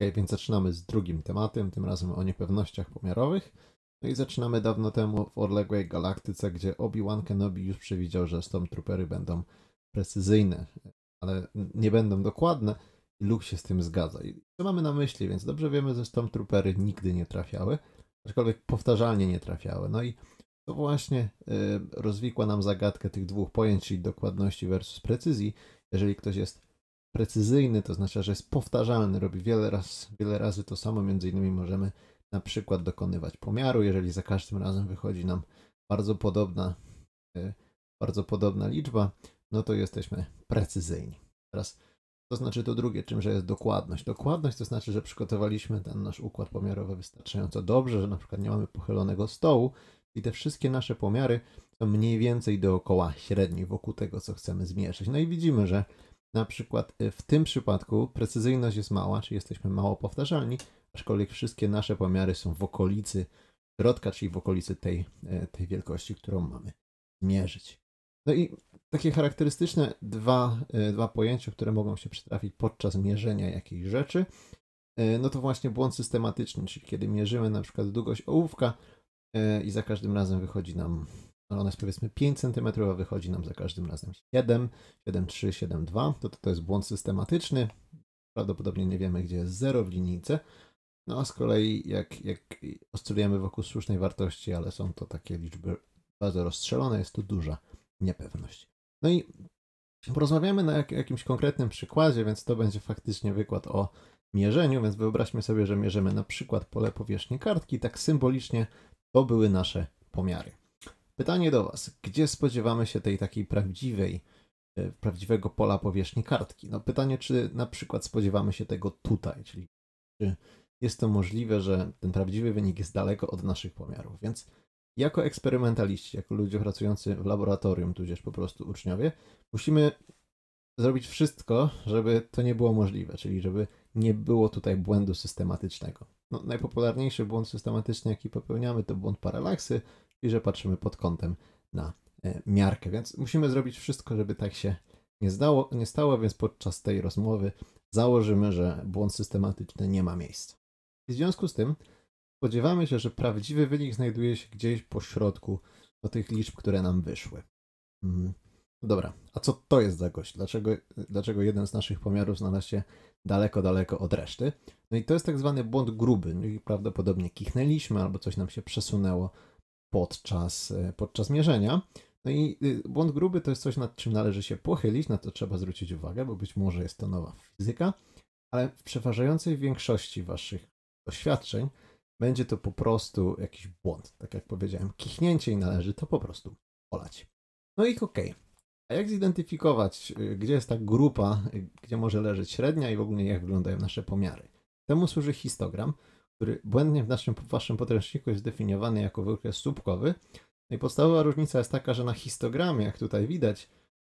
Okay, więc zaczynamy z drugim tematem, tym razem o niepewnościach pomiarowych. No i zaczynamy dawno temu w odległej galaktyce, gdzie Obi-Wan Kenobi już przewidział, że Stormtroopery będą precyzyjne, ale nie będą dokładne i Luke się z tym zgadza. I co mamy na myśli? Więc dobrze wiemy, że Stormtroopery nigdy nie trafiały, aczkolwiek powtarzalnie nie trafiały. No i to właśnie e, rozwikła nam zagadkę tych dwóch pojęć, czyli dokładności versus precyzji. Jeżeli ktoś jest precyzyjny, to znaczy, że jest powtarzalny, robi wiele, raz, wiele razy to samo. Między innymi możemy na przykład dokonywać pomiaru, jeżeli za każdym razem wychodzi nam bardzo podobna, e, bardzo podobna liczba, no to jesteśmy precyzyjni. Teraz to znaczy to drugie, czymże jest dokładność. Dokładność to znaczy, że przygotowaliśmy ten nasz układ pomiarowy wystarczająco dobrze, że na przykład nie mamy pochylonego stołu i te wszystkie nasze pomiary są mniej więcej dookoła średniej, wokół tego, co chcemy zmierzyć. No i widzimy, że na przykład y, w tym przypadku precyzyjność jest mała, czyli jesteśmy mało powtarzalni, aczkolwiek wszystkie nasze pomiary są w okolicy środka, czyli w okolicy tej, y, tej wielkości, którą mamy mierzyć. No i takie charakterystyczne dwa, y, dwa pojęcia, które mogą się przytrafić podczas mierzenia jakiejś rzeczy, no to właśnie błąd systematyczny, czyli kiedy mierzymy na przykład długość ołówka i za każdym razem wychodzi nam ona jest powiedzmy 5 cm, a wychodzi nam za każdym razem 7, 7, 3, 7, 2. To, to jest błąd systematyczny. Prawdopodobnie nie wiemy, gdzie jest 0 w linijce. No a z kolei jak, jak oscylujemy wokół słusznej wartości, ale są to takie liczby bardzo rozstrzelone, jest tu duża niepewność. No i porozmawiamy na jak, jakimś konkretnym przykładzie, więc to będzie faktycznie wykład o mierzeniu, więc wyobraźmy sobie, że mierzymy na przykład pole powierzchni kartki, tak symbolicznie to były nasze pomiary. Pytanie do Was. Gdzie spodziewamy się tej takiej prawdziwej, e, prawdziwego pola powierzchni kartki? No pytanie, czy na przykład spodziewamy się tego tutaj, czyli czy jest to możliwe, że ten prawdziwy wynik jest daleko od naszych pomiarów. Więc jako eksperymentaliści, jako ludzie pracujący w laboratorium, tudzież po prostu uczniowie, musimy zrobić wszystko, żeby to nie było możliwe, czyli żeby nie było tutaj błędu systematycznego. No, najpopularniejszy błąd systematyczny, jaki popełniamy, to błąd paralaksy, i że patrzymy pod kątem na e, miarkę. Więc musimy zrobić wszystko, żeby tak się nie, zdało, nie stało, więc podczas tej rozmowy założymy, że błąd systematyczny nie ma miejsca. I w związku z tym spodziewamy się, że prawdziwy wynik znajduje się gdzieś po środku do tych liczb, które nam wyszły. Mhm. Dobra, a co to jest za gość? Dlaczego, dlaczego jeden z naszych pomiarów znalazł się daleko, daleko od reszty? No i to jest tak zwany błąd gruby. No prawdopodobnie kichnęliśmy albo coś nam się przesunęło podczas, e, podczas mierzenia. No i y, błąd gruby to jest coś, nad czym należy się pochylić, na to trzeba zwrócić uwagę, bo być może jest to nowa fizyka, ale w przeważającej większości waszych doświadczeń będzie to po prostu jakiś błąd. Tak jak powiedziałem, kichnięcie i należy to po prostu olać. No i ok A jak zidentyfikować, y, gdzie jest ta grupa, y, gdzie może leżeć średnia i w ogóle jak wyglądają nasze pomiary? Temu służy histogram który błędnie w naszym waszym podręczniku jest definiowany jako wykres słupkowy. No i podstawowa różnica jest taka, że na histogramie, jak tutaj widać,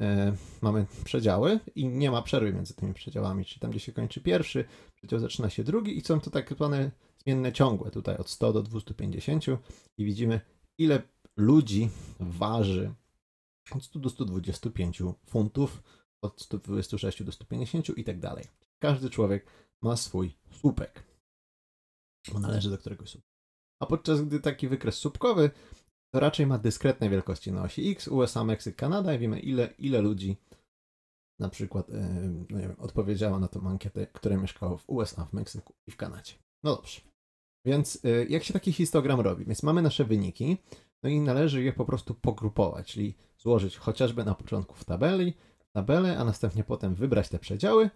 e, mamy przedziały i nie ma przerwy między tymi przedziałami, czyli tam, gdzie się kończy pierwszy, przedział zaczyna się drugi i są to tak zwane zmienne ciągłe, tutaj od 100 do 250 i widzimy, ile ludzi waży od 100 do 125 funtów, od 126 do 150 i tak dalej. Każdy człowiek ma swój słupek bo należy do któregoś słupka. A podczas gdy taki wykres słupkowy to raczej ma dyskretne wielkości na osi X, USA, Meksyk, Kanada i wiemy ile, ile ludzi na przykład e, no nie wiem, odpowiedziało na tą ankietę, które mieszkało w USA, w Meksyku i w Kanadzie. No dobrze. Więc e, jak się taki histogram robi? Więc mamy nasze wyniki, no i należy je po prostu pogrupować, czyli złożyć chociażby na początku w tabeli, tabelę, a następnie potem wybrać te przedziały,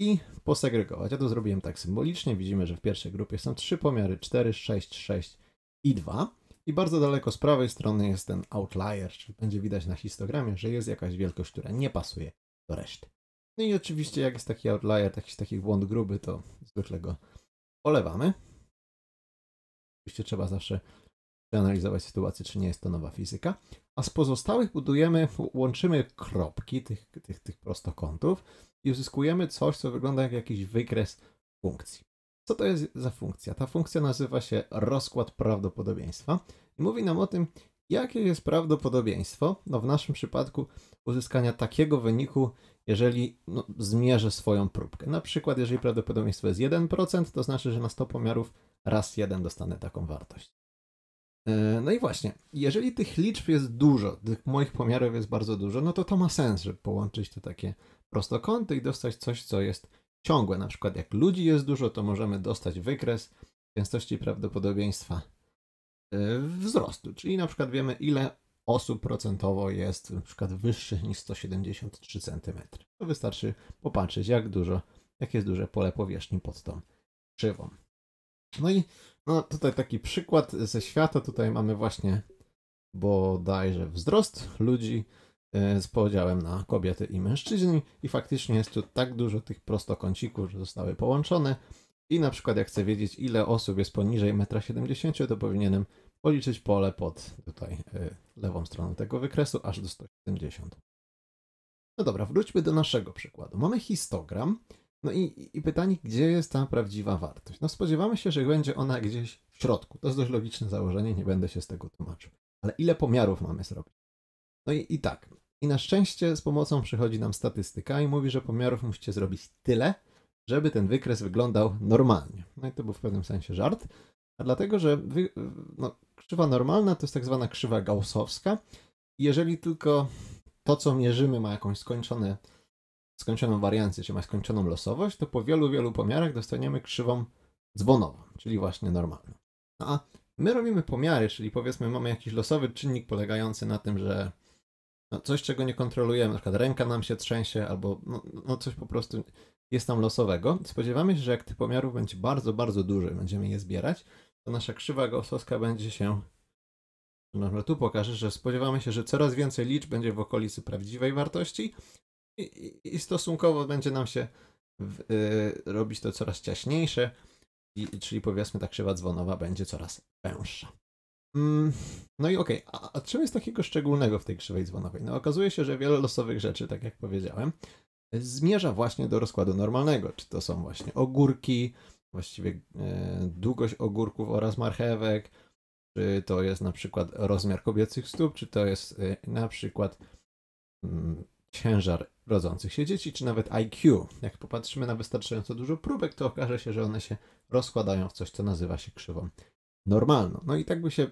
i posegregować. Ja to zrobiłem tak symbolicznie. Widzimy, że w pierwszej grupie są trzy pomiary 4, 6, 6 i 2. I bardzo daleko z prawej strony jest ten outlier, czyli będzie widać na histogramie, że jest jakaś wielkość, która nie pasuje do reszty. No i oczywiście jak jest taki outlier, jakiś taki błąd gruby, to zwykle go olewamy. Oczywiście trzeba zawsze przeanalizować sytuację, czy nie jest to nowa fizyka. A z pozostałych budujemy, łączymy kropki tych, tych, tych prostokątów i uzyskujemy coś, co wygląda jak jakiś wykres funkcji. Co to jest za funkcja? Ta funkcja nazywa się rozkład prawdopodobieństwa i mówi nam o tym, jakie jest prawdopodobieństwo, no w naszym przypadku, uzyskania takiego wyniku, jeżeli no, zmierzę swoją próbkę. Na przykład, jeżeli prawdopodobieństwo jest 1%, to znaczy, że na 100 pomiarów raz 1 dostanę taką wartość. E, no i właśnie, jeżeli tych liczb jest dużo, tych moich pomiarów jest bardzo dużo, no to to ma sens, żeby połączyć te takie prostokąty i dostać coś, co jest ciągłe. Na przykład jak ludzi jest dużo, to możemy dostać wykres częstości prawdopodobieństwa y, wzrostu. Czyli na przykład wiemy, ile osób procentowo jest na przykład wyższych niż 173 cm. To wystarczy popatrzeć, jak dużo, jak jest duże pole powierzchni pod tą krzywą. No i no, tutaj taki przykład ze świata. Tutaj mamy właśnie bodajże wzrost ludzi Y, z podziałem na kobiety i mężczyźni i faktycznie jest tu tak dużo tych prostokącików, że zostały połączone i na przykład jak chcę wiedzieć ile osób jest poniżej 1,70 m to powinienem policzyć pole pod tutaj y, lewą stroną tego wykresu aż do 170. No dobra, wróćmy do naszego przykładu. Mamy histogram, no i, i pytanie, gdzie jest ta prawdziwa wartość? No spodziewamy się, że będzie ona gdzieś w środku. To jest dość logiczne założenie, nie będę się z tego tłumaczył. Ale ile pomiarów mamy zrobić? No i, i tak, i na szczęście z pomocą przychodzi nam statystyka i mówi, że pomiarów musicie zrobić tyle, żeby ten wykres wyglądał normalnie. No i to był w pewnym sensie żart, a dlatego, że wy, no, krzywa normalna to jest tak zwana krzywa gaussowska. Jeżeli tylko to, co mierzymy, ma jakąś skończone, skończoną wariancję, czy ma skończoną losowość, to po wielu, wielu pomiarach dostaniemy krzywą dzwonową, czyli właśnie normalną. No a my robimy pomiary, czyli powiedzmy mamy jakiś losowy czynnik polegający na tym, że no, coś, czego nie kontrolujemy, na przykład ręka nam się trzęsie, albo no, no coś po prostu jest tam losowego. Spodziewamy się, że jak tych pomiarów będzie bardzo, bardzo dużo i będziemy je zbierać, to nasza krzywa gaussowska będzie się no, tu pokażę, że spodziewamy się, że coraz więcej liczb będzie w okolicy prawdziwej wartości i, i, i stosunkowo będzie nam się w, y, robić to coraz ciaśniejsze, i, czyli powiedzmy ta krzywa dzwonowa będzie coraz węższa. Mm, no i okej, okay. a, a czym jest takiego szczególnego w tej krzywej dzwonowej? No okazuje się, że wiele losowych rzeczy, tak jak powiedziałem, zmierza właśnie do rozkładu normalnego. Czy to są właśnie ogórki, właściwie e, długość ogórków oraz marchewek, czy to jest na przykład rozmiar kobiecych stóp, czy to jest e, na przykład mm, ciężar rodzących się dzieci, czy nawet IQ. Jak popatrzymy na wystarczająco dużo próbek, to okaże się, że one się rozkładają w coś, co nazywa się krzywą normalną. No i tak by się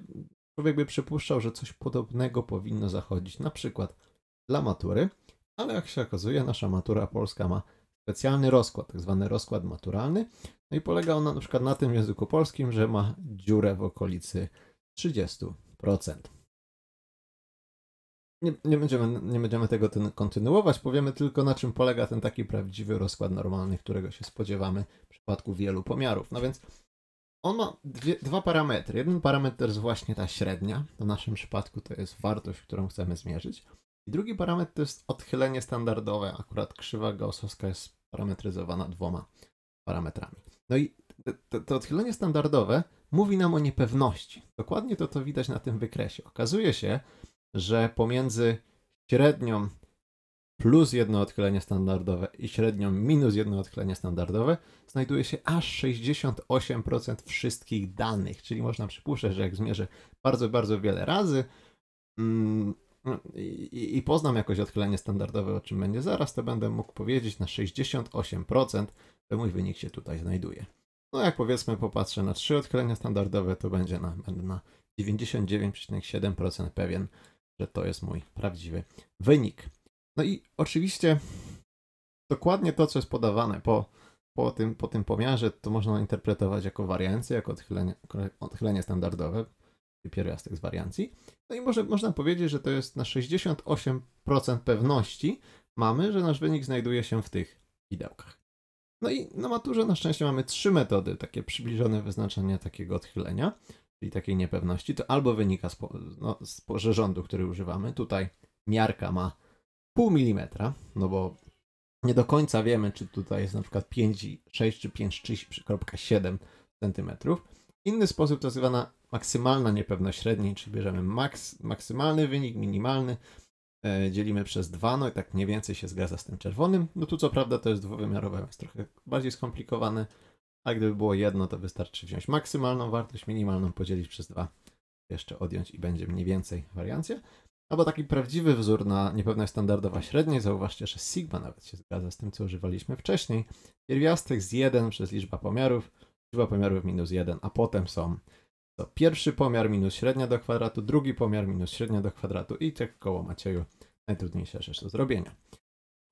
człowiek by przypuszczał, że coś podobnego powinno zachodzić na przykład dla matury, ale jak się okazuje, nasza matura polska ma specjalny rozkład, tak zwany rozkład maturalny. No i polega ona na przykład na tym w języku polskim, że ma dziurę w okolicy 30%. Nie, nie, będziemy, nie będziemy tego kontynuować, powiemy tylko na czym polega ten taki prawdziwy rozkład normalny, którego się spodziewamy w przypadku wielu pomiarów. No więc on ma dwie, dwa parametry. Jeden parametr to jest właśnie ta średnia, w naszym przypadku to jest wartość, którą chcemy zmierzyć. I drugi parametr to jest odchylenie standardowe. Akurat krzywa gaussowska jest parametryzowana dwoma parametrami. No i to, to odchylenie standardowe mówi nam o niepewności. Dokładnie to to widać na tym wykresie. Okazuje się, że pomiędzy średnią plus jedno odchylenie standardowe i średnią minus jedno odchylenie standardowe, znajduje się aż 68% wszystkich danych. Czyli można przypuszczać, że jak zmierzę bardzo, bardzo wiele razy mm, i, i, poznam jakoś odchylenie standardowe, o czym będzie zaraz, to będę mógł powiedzieć na 68%, że mój wynik się tutaj znajduje. No jak powiedzmy popatrzę na trzy odchylenia standardowe, to będzie na, na 99,7% pewien, że to jest mój prawdziwy wynik. No i oczywiście dokładnie to, co jest podawane po, po, tym, po tym pomiarze, to można interpretować jako wariancję, jako odchylenie, odchylenie standardowe, pierwiastek z wariancji. No i może, można powiedzieć, że to jest na 68% pewności mamy, że nasz wynik znajduje się w tych widełkach. No i na maturze na szczęście mamy trzy metody, takie przybliżone wyznaczenia takiego odchylenia, czyli takiej niepewności. To albo wynika z, po, no, z, że rządu, który używamy. Tutaj miarka ma pół milimetra, no bo nie do końca wiemy, czy tutaj jest na przykład 5,6 czy 5,6,7 cm. Inny sposób to zwana maksymalna niepewność średniej, czyli bierzemy maks, maksymalny wynik, minimalny, e, dzielimy przez 2, no i tak mniej więcej się zgadza z tym czerwonym. No tu co prawda to jest dwuwymiarowe, jest trochę bardziej skomplikowane, a gdyby było jedno, to wystarczy wziąć maksymalną wartość, minimalną podzielić przez 2, jeszcze odjąć i będzie mniej więcej wariancja. Albo taki prawdziwy wzór na niepewność standardowa średniej, zauważcie, że sigma nawet się zgadza z tym, co używaliśmy wcześniej. Pierwiastek z 1 przez liczba pomiarów, liczba pomiarów minus 1, a potem są to pierwszy pomiar minus średnia do kwadratu, drugi pomiar minus średnia do kwadratu i tak koło Macieju najtrudniejsza rzecz do zrobienia.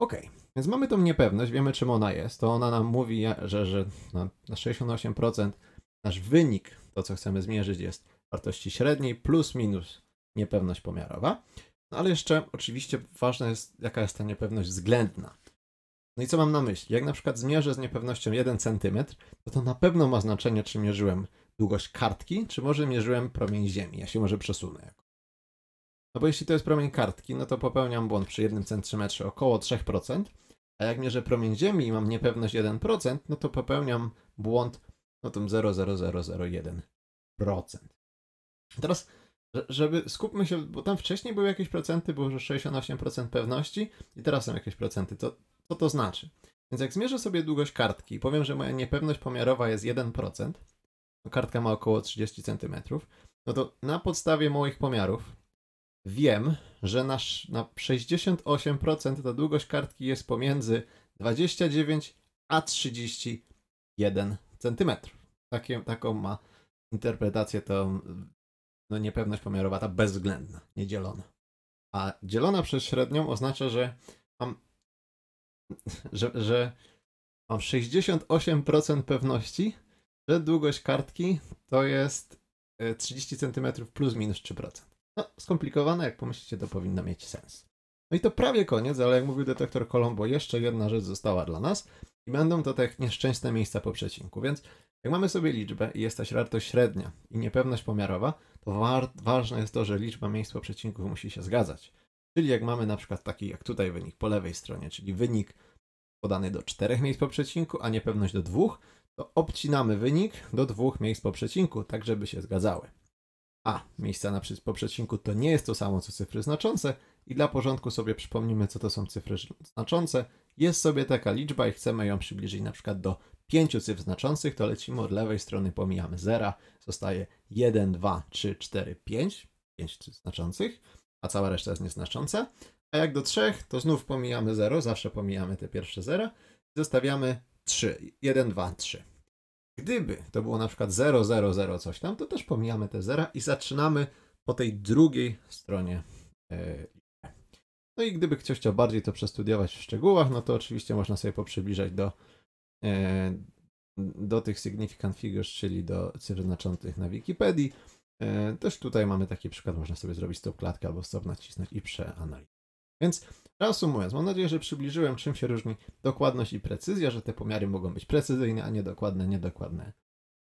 Ok, więc mamy tą niepewność, wiemy czym ona jest, to ona nam mówi, że, że na, na 68% nasz wynik, to co chcemy zmierzyć jest wartości średniej plus minus niepewność pomiarowa. No ale jeszcze oczywiście ważna jest, jaka jest ta niepewność względna. No i co mam na myśli? Jak na przykład zmierzę z niepewnością 1 cm, to to na pewno ma znaczenie, czy mierzyłem długość kartki, czy może mierzyłem promień ziemi. Ja się może przesunę jako. No bo jeśli to jest promień kartki, no to popełniam błąd przy 1 cm około 3%, a jak mierzę promień ziemi i mam niepewność 1%, no to popełniam błąd no tym 0,0001%. Teraz żeby skupmy się, bo tam wcześniej były jakieś procenty, było że 68% pewności i teraz są jakieś procenty. To, co to znaczy? Więc jak zmierzę sobie długość kartki i powiem, że moja niepewność pomiarowa jest 1%, kartka ma około 30 cm, no to na podstawie moich pomiarów wiem, że na, na 68% ta długość kartki jest pomiędzy 29 a 31 cm. Takie, taką ma interpretację to no niepewność pomiarowa ta bezwzględna, niedzielona. A dzielona przez średnią oznacza, że mam, że, że mam 68% pewności, że długość kartki to jest 30 e, cm plus minus 3%. No, skomplikowane, jak pomyślicie, to powinno mieć sens. No i to prawie koniec, ale jak mówił detektor Colombo, jeszcze jedna rzecz została dla nas i będą to te nieszczęsne miejsca po przecinku. Więc jak mamy sobie liczbę i jest ta wartość średnia i niepewność pomiarowa, to wa- ważne jest to, że liczba miejsc po przecinku musi się zgadzać. Czyli jak mamy na przykład taki jak tutaj wynik po lewej stronie, czyli wynik podany do czterech miejsc po przecinku, a niepewność do dwóch, to obcinamy wynik do dwóch miejsc po przecinku, tak żeby się zgadzały. A miejsca na po przecinku to nie jest to samo co cyfry znaczące i dla porządku sobie przypomnimy co to są cyfry znaczące. Jest sobie taka liczba i chcemy ją przybliżyć na przykład do pięciu cyfr znaczących, to lecimy od lewej strony, pomijamy 0, zostaje 1, 2, 3, 4, 5, 5 cyfr znaczących, a cała reszta jest nieznacząca. A jak do 3, to znów pomijamy 0, zawsze pomijamy te pierwsze zera, zostawiamy 3, 1, 2, 3. Gdyby to było na przykład 0, 0, 0 coś tam, to też pomijamy te zera i zaczynamy po tej drugiej stronie. E, no i gdyby ktoś chciał bardziej to przestudiować w szczegółach, no to oczywiście można sobie poprzybliżać do E, do tych significant figures, czyli do cyfr znaczących na Wikipedii. E, też tutaj mamy taki przykład, można sobie zrobić stop klatkę albo stop nacisnąć i przeanalizować. Więc reasumując, mam nadzieję, że przybliżyłem czym się różni dokładność i precyzja, że te pomiary mogą być precyzyjne, a niedokładne, niedokładne,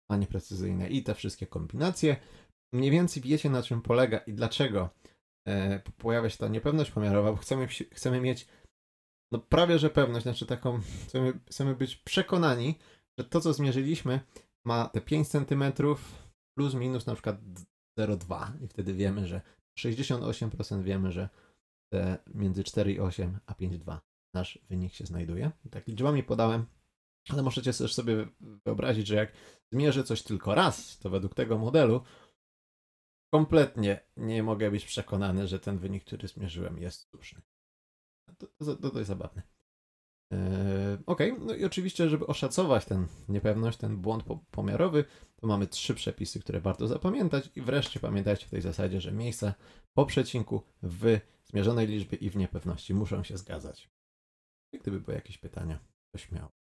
a nieprecyzyjne i te wszystkie kombinacje. Mniej więcej wiecie na czym polega i dlaczego e, pojawia się ta niepewność pomiarowa, bo chcemy, chcemy mieć no prawie że pewność, znaczy taką, chcemy, chcemy być przekonani, że to, co zmierzyliśmy, ma te 5 cm plus minus na przykład 0,2 i wtedy wiemy, że 68% wiemy, że te między 4,8 a 5,2 nasz wynik się znajduje. Tak liczbami podałem, ale możecie też sobie wyobrazić, że jak zmierzę coś tylko raz, to według tego modelu kompletnie nie mogę być przekonany, że ten wynik, który zmierzyłem jest słuszny to, to, to jest zabawne. E, OK, no i oczywiście, żeby oszacować ten niepewność, ten błąd pomiarowy, to mamy trzy przepisy, które warto zapamiętać i wreszcie pamiętajcie w tej zasadzie, że miejsca po przecinku, w zmierzonej liczbie i w niepewności muszą się zgadzać. I gdyby były jakieś pytania, to śmiało.